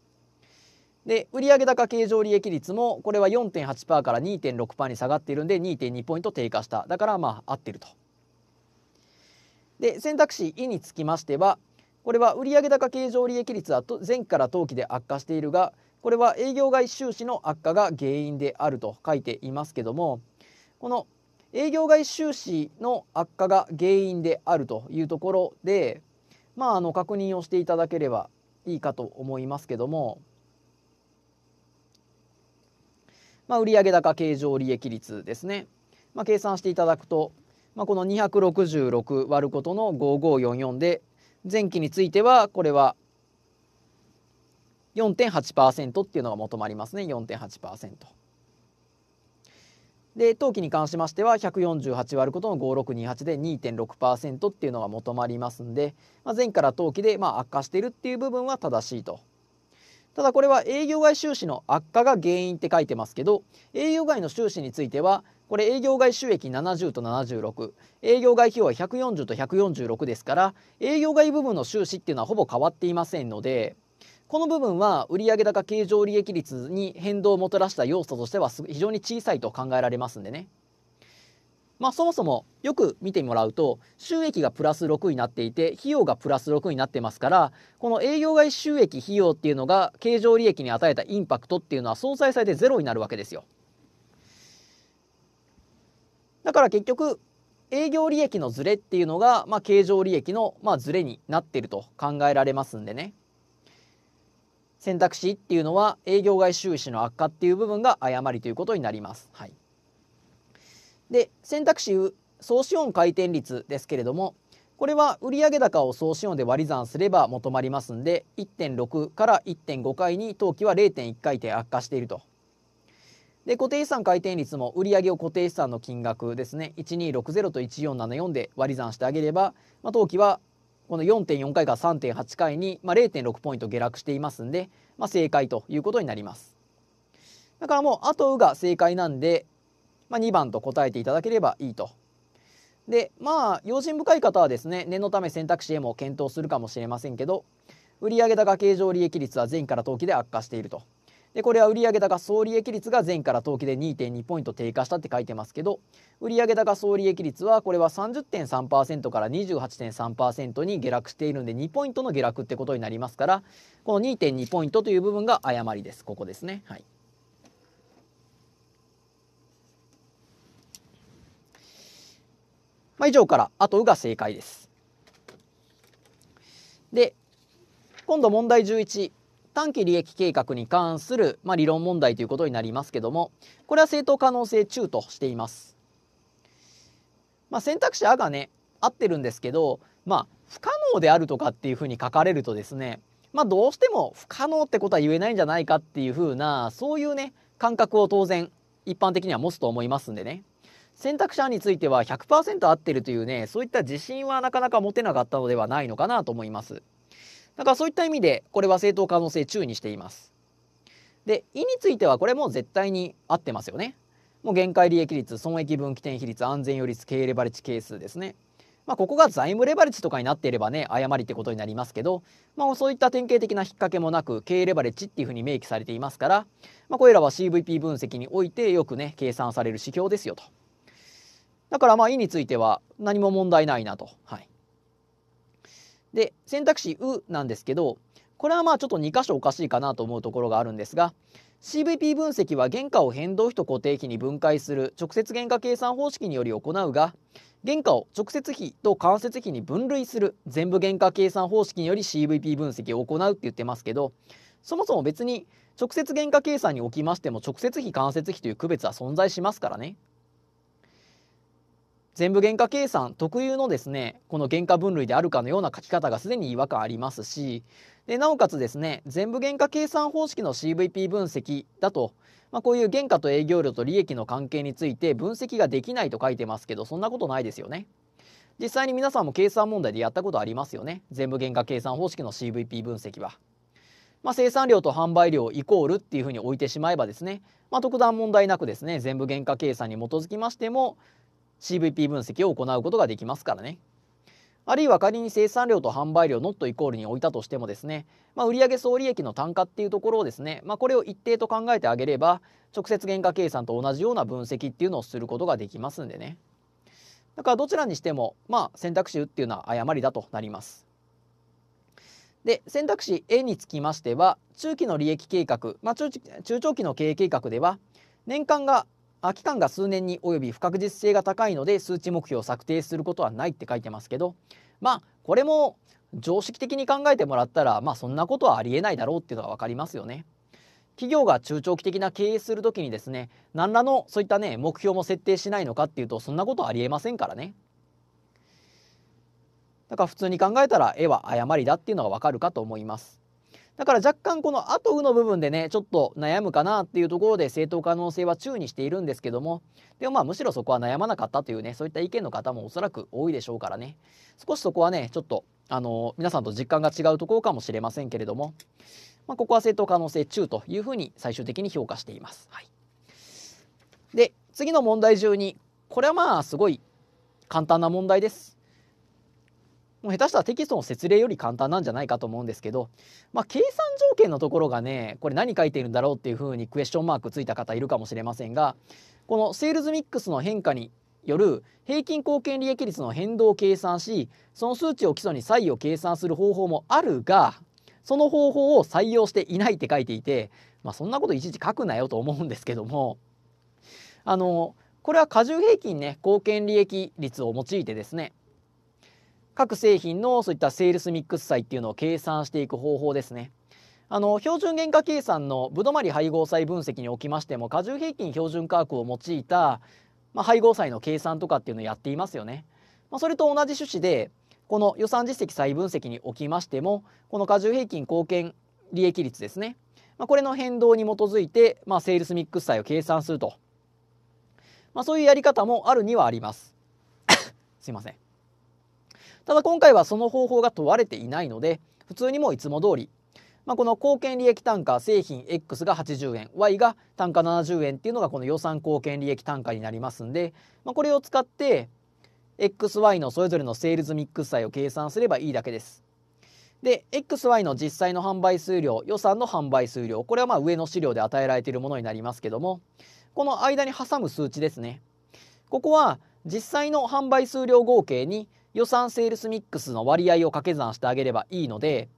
S1: で売上高経常利益率もこれは4.8%から2.6%に下がっているんで2.2ポイント低下しただからまあ合ってると。で選択肢「E につきましてはこれは売上高経常利益率は前期から当期で悪化しているがこれは営業外収支の悪化が原因であると書いていますけどもこの営業外収支の悪化が原因であるというところでまああの確認をしていただければいいかと思いますけどもまあ、売上高経常利益率ですね、まあ、計算していただくと、まあ、この266割ることの5544で前期についてはこれは4.8%っていうのが求まりますね4.8%。で当期に関しましては148割ることの5628で2.6%っていうのが求まりますんで、まあ、前から当期でまあ悪化しているっていう部分は正しいとただこれは営業外収支の悪化が原因って書いてますけど営業外の収支についてはこれ営業外収益70と76営業外費用は140と146ですから営業外部分の収支っていうのはほぼ変わっていませんのでこの部分は売上高経常利益率に変動をもたらした要素としては非常に小さいと考えられますんでね。まあ、そもそもよく見てもらうと収益がプラス6になっていて費用がプラス6になってますからこの営業外収益費用っていうのが経常利益に与えたインパクトっていうのは相殺されてゼロになるわけですよ。だから結局営業利益のズレっていうのが、まあ、経常利益の、まあ、ズレになっていると考えられますんでね選択肢っていうのは営業外収支の悪化っていう部分が誤りということになります。はいで選択肢総資本回転率ですけれどもこれは売上高を総資本で割り算すれば求まりますんで1.6から1.5回に当期は0.1回転悪化していると。で固定資産回転率も売上を固定資産の金額ですね1260と1474で割り算してあげれば、まあ、当期はこの4.4回から3.8回に、まあ、0.6ポイント下落していますんで、まあ、正解ということになります。だからもう後が正解なんでまあ、2番と答えていただければいいと。でまあ用心深い方はですね念のため選択肢へも検討するかもしれませんけど売上高経常利益率は前から当期で悪化していると。でこれは売上高総利益率が前から当期で2.2ポイント低下したって書いてますけど売上高総利益率はこれは30.3%から28.3%に下落しているんで2ポイントの下落ってことになりますからこの2.2ポイントという部分が誤りですここですね。はいまあ、以上からあとが正解です。で今度問題11短期利益計画に関する、まあ、理論問題ということになりますけどもこれは正当可能性中としています。まあ、選択肢「あ」がね合ってるんですけど、まあ、不可能であるとかっていうふうに書かれるとですね、まあ、どうしても不可能ってことは言えないんじゃないかっていうふうなそういうね感覚を当然一般的には持つと思いますんでね選択肢については100%合ってるというねそういった自信はなかなか持てなかったのではないのかなと思いますだからそういった意味でこれは正当可能性中にしていますで「い」についてはこれも絶対に合ってますよねもう限界利益率損益分岐点比率安全予率経営レバレッジ係数ですねまあ、ここが財務レバレッジとかになっていればね誤りってことになりますけど、まあ、そういった典型的な引っ掛けもなく経営レバレッジっていうふうに明記されていますから、まあ、これらは CVP 分析においてよくね計算される指標ですよと。だからまあ「い」については何も問題ないなと。はい、で選択肢「う」なんですけどこれはまあちょっと2箇所おかしいかなと思うところがあるんですが CVP 分析は原価を変動費と固定費に分解する直接原価計算方式により行うが原価を直接費と間接費に分類する全部原価計算方式により CVP 分析を行うって言ってますけどそもそも別に直接原価計算におきましても直接費間接費という区別は存在しますからね。全部原価計算特有のですねこの原価分類であるかのような書き方がすでに違和感ありますしでなおかつですね全部原価計算方式の CVP 分析だと、まあ、こういう原価と営業量と利益の関係について分析ができないと書いてますけどそんなことないですよね。実際に皆さんも計算問題でやったことありますよね全部原価計算方式の CVP 分析は。まあ、生産量と販売量イコールっていうふうに置いてしまえばですね、まあ、特段問題なくですね全部原価計算に基づきましても CVP 分析を行うことができますからね。あるいは仮に生産量と販売量ノットイコールに置いたとしてもですね、まあ、売上総利益の単価っていうところをですね、まあ、これを一定と考えてあげれば直接原価計算と同じような分析っていうのをすることができますんでねだからどちらにしても、まあ、選択肢っていうのは誤りだとなりますで選択肢 A につきましては中期の利益計画、まあ中、中長期の経営計画では年間が期間が数年に及び不確実性が高いので数値目標を策定することはないって書いてますけどまあこれも常識的に考えてもらったらまあそんなことはありえないだろうっていうのが分かりますよね。企業が中長期的な経営する時にですね何らのそういったね目標も設定しないのかっていうとそんなことはありえませんからね。だから普通に考えたら絵は誤りだっていうのがわかるかと思います。だから若干この後の部分でねちょっと悩むかなっていうところで正当可能性は注にしているんですけどもでもまあむしろそこは悩まなかったというねそういった意見の方もおそらく多いでしょうからね少しそこはねちょっとあの皆さんと実感が違うところかもしれませんけれども、まあ、ここは正当可能性中というふうに最終的に評価しています。はい、で次の問題中にこれはまあすごい簡単な問題です。もう下手したらテキストの説明より簡単なんじゃないかと思うんですけど、まあ、計算条件のところがねこれ何書いてるんだろうっていうふうにクエスチョンマークついた方いるかもしれませんがこのセールズミックスの変化による平均貢献利益率の変動を計算しその数値を基礎に差異を計算する方法もあるがその方法を採用していないって書いていて、まあ、そんなこといちいち書くなよと思うんですけどもあのこれは過重平均ね貢献利益率を用いてですね各製品のそういったセールスミックス債っていうのを計算していく方法ですね。あの標準原価計算のぶどまり配合債分析におきましても加重平均標準価格を用いた、まあ、配合債の計算とかっていうのをやっていますよね。まあ、それと同じ趣旨でこの予算実績再分析におきましてもこの過重平均貢献利益率ですね、まあ、これの変動に基づいて、まあ、セールスミックス債を計算すると、まあ、そういうやり方もあるにはあります。すいません。ただ今回はその方法が問われていないので普通にもいつも通り、まあ、この貢献利益単価製品 X が80円 Y が単価70円っていうのがこの予算貢献利益単価になりますんで、まあ、これを使って XY のそれぞれのセールスミックス債を計算すればいいだけです。で XY の実際の販売数量予算の販売数量これはまあ上の資料で与えられているものになりますけどもこの間に挟む数値ですねここは実際の販売数量合計に予算セールスミックスの割合を掛け算してあげればいいので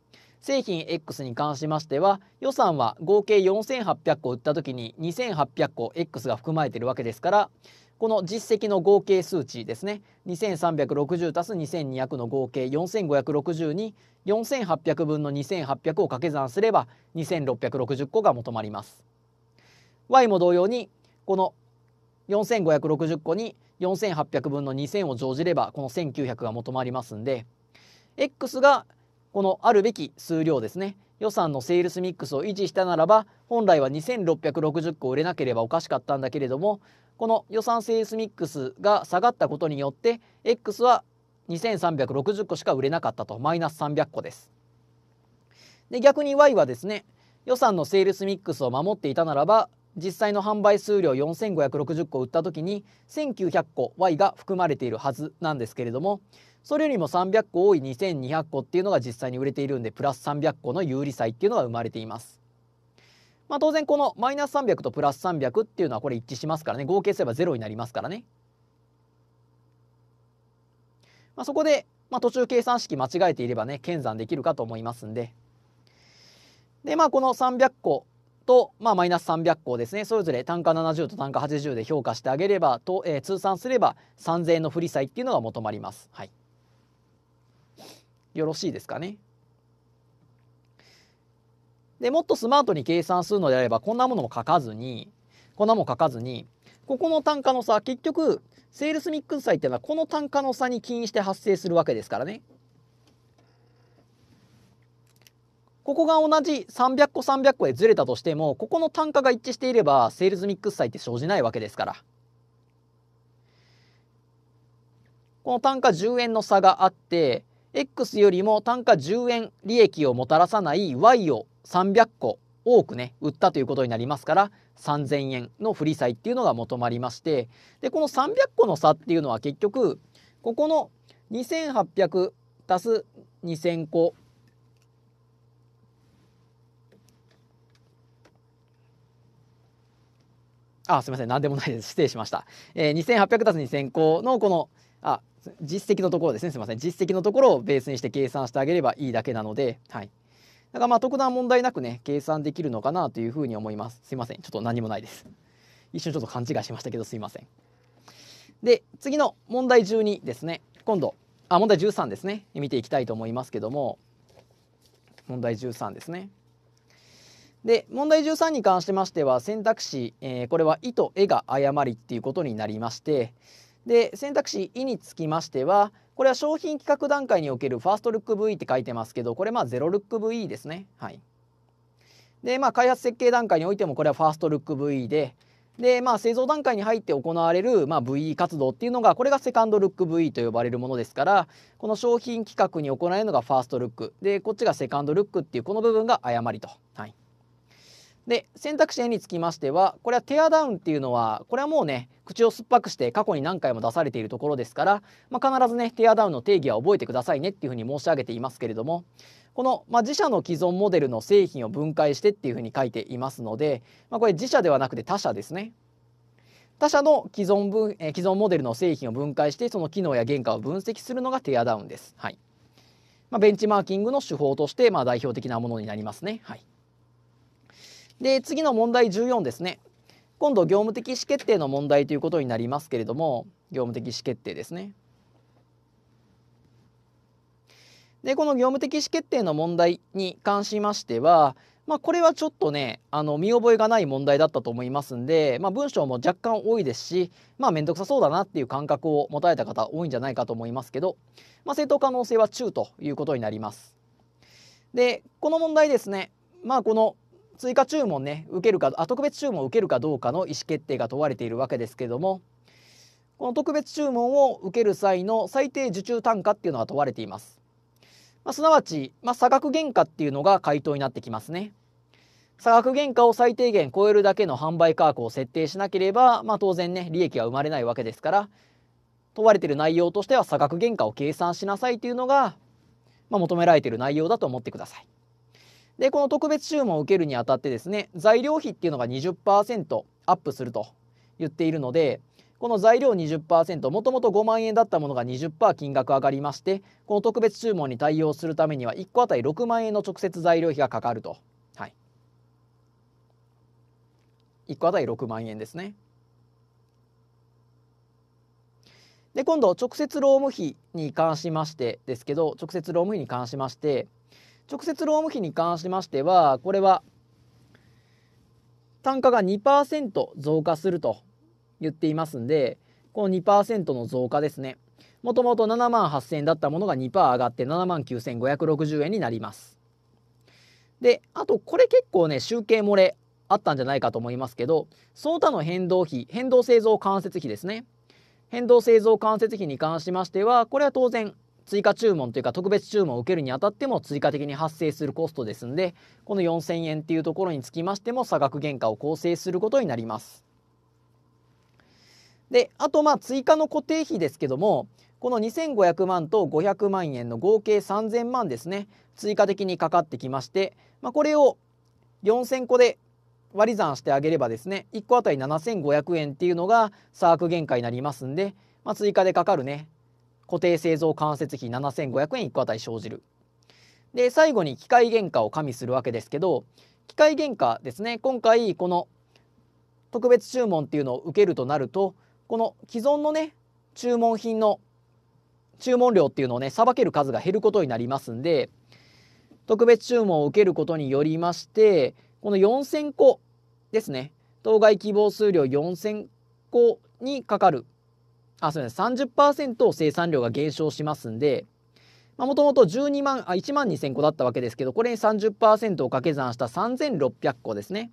S1: 製品 X に関しましては予算は合計4800個売った時に2800個 X が含まれているわけですからこの実績の合計数値ですね2360足す2200の合計4560に4800分の2800を掛け算すれば2660個が求まります。Y も同様にこの4560個に4800分の2000を乗じればこの1900が求まりますんで X がこのあるべき数量ですね予算のセールスミックスを維持したならば本来は2660個売れなければおかしかったんだけれどもこの予算セールスミックスが下がったことによって X は2360個しか売れなかったとマイナス300個です。で逆に Y はですね予算のセールスミックスを守っていたならば実際の販売数量4560個売った時に1900個 Y が含まれているはずなんですけれどもそれよりも300個多い2200個っていうのが実際に売れているんでプラス300個の有利債っていうのが生まれています。まあ、当然このマイナス300とプラス300っていうのはこれ一致しますからね合計すれば0になりますからね。まあ、そこで、まあ、途中計算式間違えていればね検算できるかと思いますんで。でまあこの300個と、まあ、マイナス300ですねそれぞれ単価70と単価80で評価してあげればと、えー、通算すれば3000円の振り債っていうのが求まります。はい、よろしいですかね。でもっとスマートに計算するのであればこんなものも書かずにこんなもん書かずにここの単価の差結局セールスミックス債っていうのはこの単価の差に起因して発生するわけですからね。ここが同じ300個300個へずれたとしてもここの単価が一致していればセールスミックス債って生じないわけですからこの単価10円の差があって X よりも単価10円利益をもたらさない Y を300個多くね売ったということになりますから3,000円の振り債っていうのが求まりましてでこの300個の差っていうのは結局ここの2800足す2000個あ、すみません、何でもないです。失礼しました。えー、2800たす2000個のこの、あ、実績のところですね。すみません。実績のところをベースにして計算してあげればいいだけなので、はい。だからまあ特段問題なくね、計算できるのかなというふうに思います。すいません。ちょっと何もないです。一瞬ちょっと勘違いしましたけど、すいません。で、次の問題12ですね。今度、あ、問題13ですね。見ていきたいと思いますけども、問題13ですね。で問題13に関しましては選択肢、えー、これは「い」と「え」が誤りっていうことになりましてで選択肢「い」につきましてはこれは商品企画段階におけるファーストルック VE って書いてますけどこれまあゼロルック VE ですね。はい、でまあ開発設計段階においてもこれはファーストルック VE ででまあ製造段階に入って行われる、まあ、VE 活動っていうのがこれがセカンドルック VE と呼ばれるものですからこの商品企画に行えるのがファーストルックでこっちがセカンドルックっていうこの部分が誤りと。はいで選択肢 A につきましてはこれはテアダウンっていうのはこれはもうね口を酸っぱくして過去に何回も出されているところですから、まあ、必ずねテアダウンの定義は覚えてくださいねっていうふうに申し上げていますけれどもこの、まあ、自社の既存モデルの製品を分解してっていうふうに書いていますので、まあ、これ自社ではなくて他社ですね。他社の既存分、え既存モデルの製品を分解してその機能や原価を分析するのがテアダウンです。はいまあ、ベンチマーキングの手法として、まあ、代表的なものになりますね。はいで次の問題14ですね今度業務的意思決定の問題ということになりますけれども業務的意思決定ですねでこの業務的意思決定の問題に関しましては、まあ、これはちょっとねあの見覚えがない問題だったと思いますんで、まあ、文章も若干多いですしまあ面倒くさそうだなっていう感覚を持たれた方多いんじゃないかと思いますけど、まあ、正当可能性は中ということになります。でこの問題ですねまあこの追加注文ね受けるかあ特別注文を受けるかどうかの意思決定が問われているわけですけどもこの特別注文を受ける際の最低受注単価っていうのが問われています、まあ、すなわち、まあ、差額原価っていうのが回答になってきますね差額原価を最低限超えるだけの販売価格を設定しなければ、まあ、当然ね利益は生まれないわけですから問われている内容としては差額原価を計算しなさいというのが、ま求められている内容だと思ってください。でこの特別注文を受けるにあたってですね材料費っていうのが20%アップすると言っているのでこの材料20%もともと5万円だったものが20%金額上がりましてこの特別注文に対応するためには1個あたり6万円の直接材料費がかかると、はい、1個あたり6万円ですね。で今度直接労務費に関しましてですけど直接労務費に関しまして直接労務費に関しましては、これは単価が2%増加すると言っていますんで、この2%の増加ですね。もともと7万8000円だったものが2%上がって7万9560円になります。で、あとこれ結構ね、集計漏れあったんじゃないかと思いますけど、その他の変動費、変動製造間接費ですね。変動製造間接費に関しましては、これは当然追加注文というか特別注文を受けるにあたっても追加的に発生するコストですんでこの4000円っていうところにつきましても差額原価を構成することになります。であとまあ追加の固定費ですけどもこの2500万と500万円の合計3000万ですね追加的にかかってきまして、まあ、これを4000個で割り算してあげればですね1個あたり7500円っていうのが差額原価になりますんで、まあ、追加でかかるね固定製造間接費7500円1個あたり生じる。で最後に機械原価を加味するわけですけど機械原価ですね今回この特別注文っていうのを受けるとなるとこの既存のね注文品の注文料っていうのをねさばける数が減ることになりますんで特別注文を受けることによりましてこの4000個ですね当該希望数量4000個にかかるあ、そません。30%生産量が減少しますんで、もともと12万、あ、1万2000個だったわけですけど、これに30%を掛け算した3600個ですね。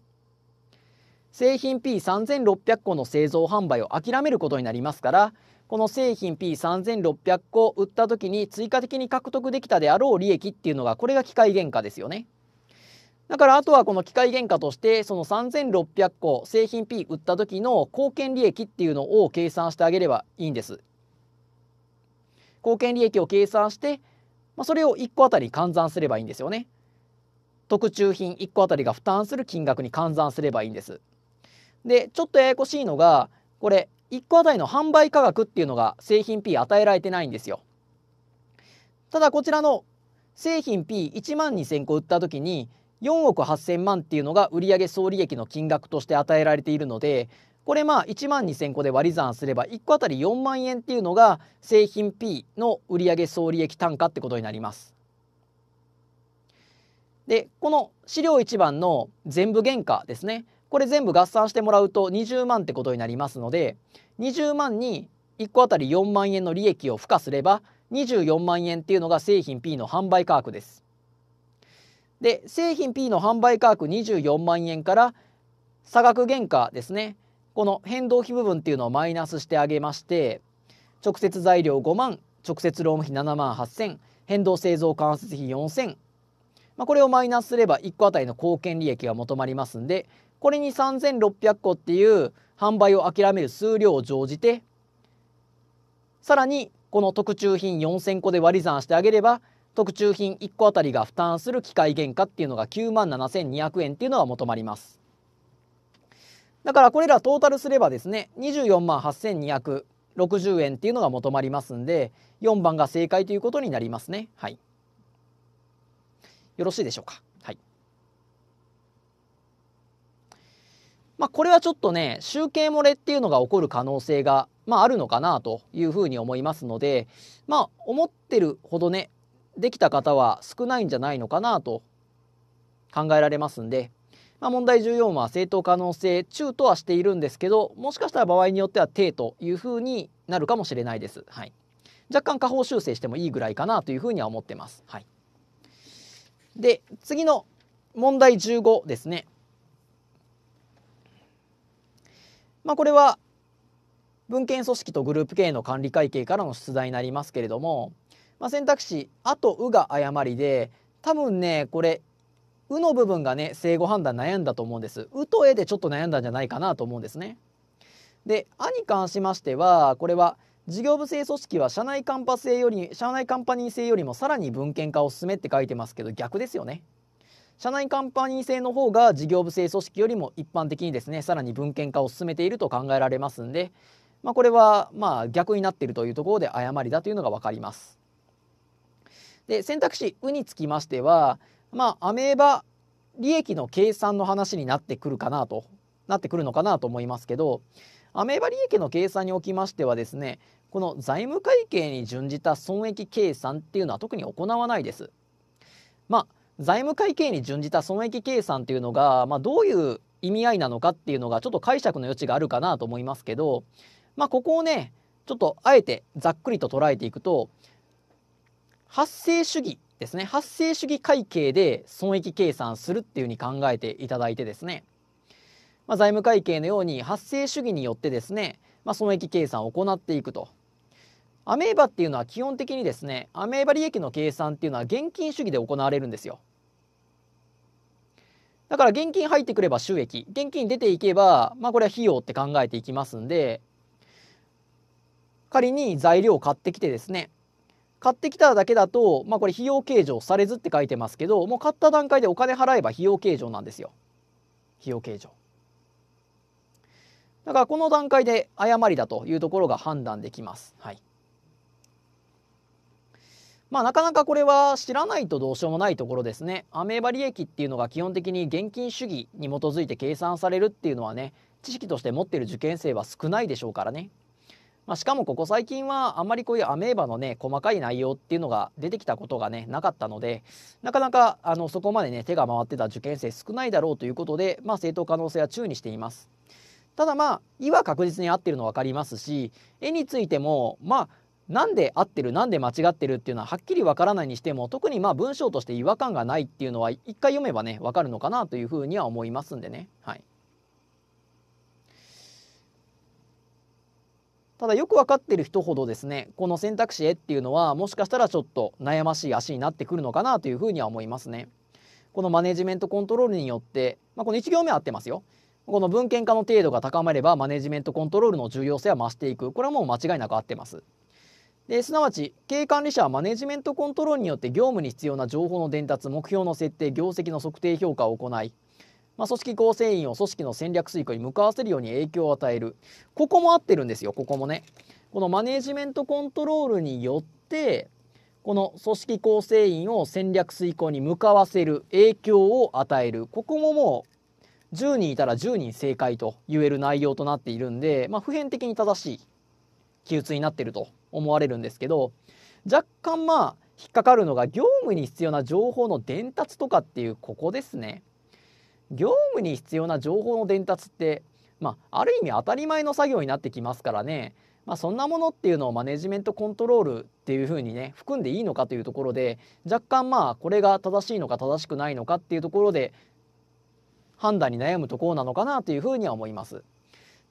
S1: 製品 P3600 個の製造販売を諦めることになりますからこの製品 P3600 個売った時に追加的に獲得できたであろう利益っていうのがこれが機械原価ですよね。だからあとはこの機械原価としてその3600個製品 P 売った時の貢献利益っていうのを計算してあげればいいんです。貢献利益を計算して、まあ、それを1個あたり換算すればいいんですよね。特注品1個あたりが負担する金額に換算すればいいんです。でちょっとややこしいのがこれ1個あたりの販売価格っていうのが製品 P 与えられてないんですよ。ただこちらの製品 P1 万2000個売った時に4億8,000万っていうのが売上総利益の金額として与えられているのでこれまあ1万2,000個で割り算すれば1個あたり4万円っていうのが製品 P の売上総利益単価ってことになります。でこの資料1番の全部原価ですねこれ全部合算してもらうと20万ってことになりますので20万に1個あたり4万円の利益を付加すれば24万円っていうのが製品 P の販売価格です。で製品 P の販売価格24万円から差額原価ですねこの変動費部分っていうのをマイナスしてあげまして直接材料5万直接労務費7万8000変動製造間接費4000、まあ、これをマイナスすれば1個当たりの貢献利益が求まりますんでこれに3600個っていう販売を諦める数量を乗じてさらにこの特注品4000個で割り算してあげれば特注品1個あたりが負担する機械原価っていうのが9万7200円っていうのが求まりますだからこれらトータルすればですね24万8260円っていうのが求まりますんで4番が正解ということになりますねはいよろしいでしょうかはいまあこれはちょっとね集計漏れっていうのが起こる可能性がまああるのかなというふうに思いますのでまあ思ってるほどねできた方は少ないんじゃないのかなと考えられますんで、まあ、問題14は正当可能性中とはしているんですけどもしかしたら場合によっては低というふうになるかもしれないです。はい、若干下方修正してもいいぐらいかなというふうには思ってます。はい、で次の問題15ですね。まあ、これは文献組織とグループ経営の管理会計からの出題になりますけれどもまあ、選択肢「あ」と「う」が誤りで多分ねこれ「う」の部分がね正誤判断悩んだと思うんです。「う」と「え」でちょっと悩んだんじゃないかなと思うんですね。で「あ」に関しましてはこれは事業部制組織は社内カンパ制より社内カンパニー制よりもさらに文献化を進めって書いてますけど逆ですよね。社内カンパニー制の方が事業部制組織よりも一般的にですねさらに文献化を進めていると考えられますんで、まあ、これはまあ逆になっているというところで誤りだというのが分かります。で選択肢「う」につきましてはまあアメーバ利益の計算の話になってくるかなとなってくるのかなと思いますけどアメーバ利益の計算におきましてはですねこの財務会計に準じた損益計算っていうのは特に行わないです。まあ、財務会計に準じた損益計算っていうのが、まあ、どういう意味合いなのかっていうのがちょっと解釈の余地があるかなと思いますけど、まあ、ここをねちょっとあえてざっくりと捉えていくと発生主義ですね発生主義会計で損益計算するっていうふうに考えていただいてですね、まあ、財務会計のように発生主義によってですね、まあ、損益計算を行っていくと。アメーバっていうのは基本的にですねアメーバ利益の計算っていうのは現金主義で行われるんですよ。だから現金入ってくれば収益現金出ていけば、まあ、これは費用って考えていきますんで仮に材料を買ってきてですね買ってきただけだと、まあ、これ費用計上されずって書いてますけどもう買った段階でお金払えば費用計上なんですよ費用計上だからこの段階で誤りだというところが判断できます、はいまあ、なかなかこれは知らないとどうしようもないところですねアメーバ利益っていうのが基本的に現金主義に基づいて計算されるっていうのはね知識として持っている受験生は少ないでしょうからねまあ、しかもここ最近はあんまりこういうアメーバのね細かい内容っていうのが出てきたことがねなかったのでなかなかあのそこまでね手が回ってた受験生少ないだろうということで、まあ、正当可能性は注にしています。ただまあ「い」は確実に合ってるの分かりますし絵についてもまあなんで合ってるなんで間違ってるっていうのははっきりわからないにしても特にまあ文章として違和感がないっていうのは一回読めばねわかるのかなというふうには思いますんでね。はいただよく分かってる人ほどですねこの選択肢へっていうのはもしかしたらちょっと悩ましい足になってくるのかなというふうには思いますね。このマネジメントコントロールによって、まあ、この1行目は合ってますよ。この文献化の程度が高まればマネジメントコントロールの重要性は増していくこれはもう間違いなく合ってます。ですなわち経営管理者はマネジメントコントロールによって業務に必要な情報の伝達目標の設定業績の測定評価を行いまあ、組織構成員を組織の戦略遂行に向かわせるように影響を与えるここも合ってるんですよここもね。このマネジメントコントロールによってこの組織構成員を戦略遂行に向かわせる影響を与えるここももう10人いたら10人正解と言える内容となっているんで、まあ、普遍的に正しい記述になってると思われるんですけど若干まあ引っかかるのが業務に必要な情報の伝達とかっていうここですね。業務に必要な情報の伝達って、まあ、ある意味当たり前の作業になってきますからね、まあ、そんなものっていうのをマネジメントコントロールっていうふうにね含んでいいのかというところで若干まあこれが正しいのか正しくないのかっていうところで判断に悩むところなのかなというふうには思います。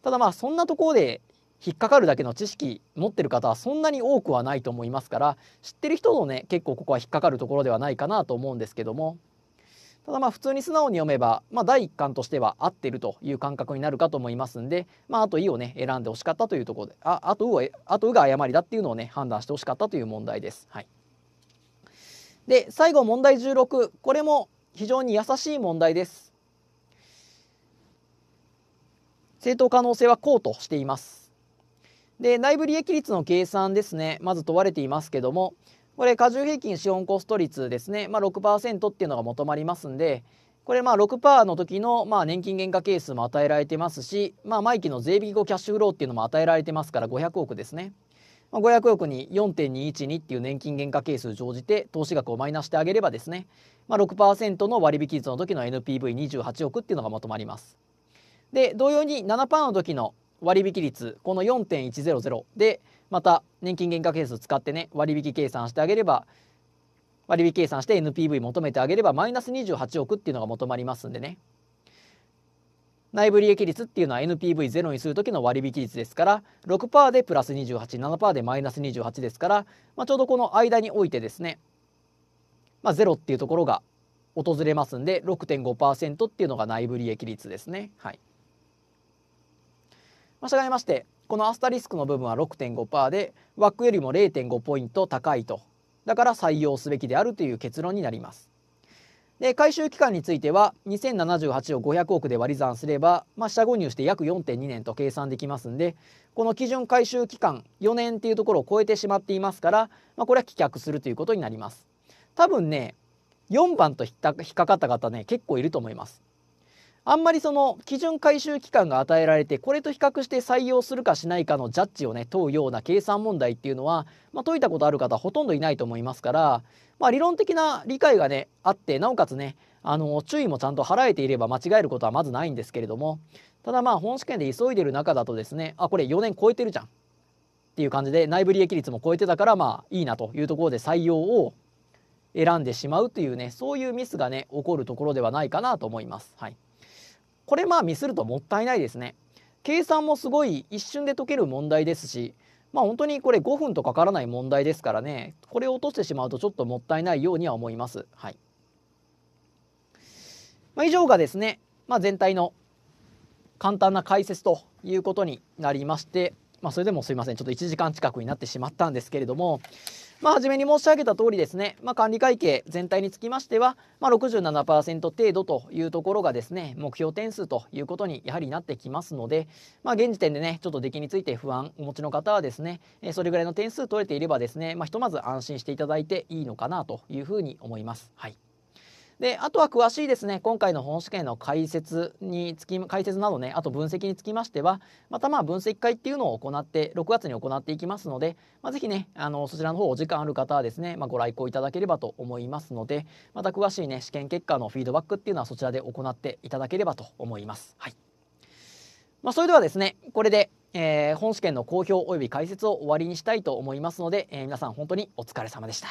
S1: ただまあそんなところで引っかかるだけの知識持ってる方はそんなに多くはないと思いますから知ってる人のね結構ここは引っかかるところではないかなと思うんですけどもただまあ普通に素直に読めば、まあ、第一巻としては合ってるという感覚になるかと思いますんで、まあ、あと「い」をね選んでほしかったというところでああと「う」あと「う」が誤りだっていうのをね判断してほしかったという問題です。はい、で最後問題16これも非常に優しい問題です。正当可能性はこうとしています。で内部利益率の計算ですねまず問われていますけどもこれ、過重平均資本コスト率ですね、まあ、6%っていうのが求まりますんで、これまあ6%の時のまあ年金減価係数も与えられてますし、まあ、毎期の税引き後キャッシュフローっていうのも与えられてますから500億ですね。まあ、500億に4.212っていう年金減価係数乗じて投資額をマイナしてあげればですね、まあ6、の割引率の時の NPV28 億っていうのが求まります。で同様に7%の時の割引率この4.100でまた年金減価係数使ってね割引計算してあげれば割引計算して NPV 求めてあげればマイナス28億っていうのが求まりますんでね内部利益率っていうのは NPV ゼロにする時の割引率ですから6%でプラス287%でマイナス28ですから、まあ、ちょうどこの間においてですね、まあ、ゼロっていうところが訪れますんで6.5%っていうのが内部利益率ですね。はいまあ、従いましてこのアスタリスクの部分は6.5%で枠よりも0.5ポイント高いとだから採用すべきであるという結論になります。で回収期間については2078を500億で割り算すれば、まあ、下購入して約4.2年と計算できますんでこの基準回収期間4年っていうところを超えてしまっていますから、まあ、これは棄却するということになります多分ね4番と引っかかった方ね結構いると思いますあんまりその基準回収期間が与えられてこれと比較して採用するかしないかのジャッジをね問うような計算問題っていうのは、まあ、解いたことある方ほとんどいないと思いますから、まあ、理論的な理解がねあってなおかつねあの注意もちゃんと払えていれば間違えることはまずないんですけれどもただまあ本試験で急いでる中だとですねあこれ4年超えてるじゃんっていう感じで内部利益率も超えてたからまあいいなというところで採用を選んでしまうというねそういうミスがね起こるところではないかなと思います。はいこれまあミスるともったいないですね計算もすごい一瞬で解ける問題ですしまあ本当にこれ5分とかからない問題ですからねこれを落としてしまうとちょっともったいないようには思いますはい、まあ、以上がですね、まあ、全体の簡単な解説ということになりましてまあ、それでもすいませんちょっと1時間近くになってしまったんですけれどもまあ、初めに申し上げた通りですね、まあ、管理会計全体につきましては、まあ、67%程度というところがですね目標点数ということにやはりなってきますので、まあ、現時点でねちょっと出来について不安お持ちの方はですねそれぐらいの点数取れていればですね、まあ、ひとまず安心していただいていいのかなというふうに思います。はいであとは詳しいですね今回の本試験の解説につき解説などねあと分析につきましてはまたまあ分析会っていうのを行って6月に行っていきますので、まあ、是非ねあのそちらの方お時間ある方はですね、まあ、ご来校いただければと思いますのでまた詳しいね試験結果のフィードバックっていうのはそちらで行っていただければと思います。はいまあ、それではですねこれで、えー、本試験の公表および解説を終わりにしたいと思いますので、えー、皆さん本当にお疲れ様でした。